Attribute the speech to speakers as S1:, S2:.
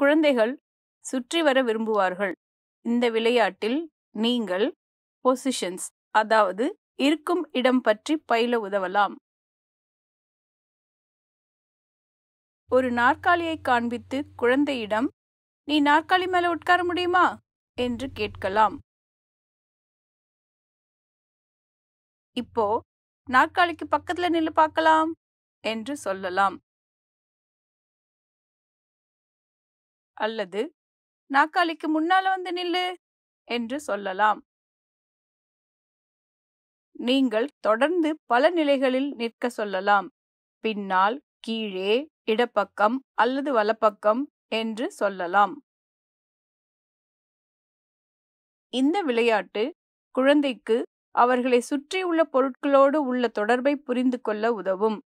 S1: குழந்தைகள் சுற்றி வர விரும்புவார்கள் இந்த விளையாட்டில் நீங்கள் பொசிஷன்ஸ் அதாவது இருக்கும் இடம் பற்றி பயில உதவலாம் ஒரு நாற்காலியை காண்பித்து குழந்தையிடம் நீ நாற்காலி மேல உட்கார முடியுமா என்று கேட்கலாம் இப்போ நாற்காலிக்கு பக்கத்துல நின்று பார்க்கலாம் என்று சொல்லலாம் அல்லது நாக்காளிக்கு முன்னால வந்து நில்லு என்று சொல்லலாம் நீங்கள் தொடர்ந்து பல நிலைகளில் நிற்க சொல்லலாம் பின்னால் கீழே இடப்பக்கம் அல்லது வலப்பக்கம் என்று சொல்லலாம் இந்த விளையாட்டு குழந்தைக்கு அவர்களை சுற்றியுள்ள பொருட்களோடு உள்ள தொடர்பை புரிந்து கொள்ள உதவும்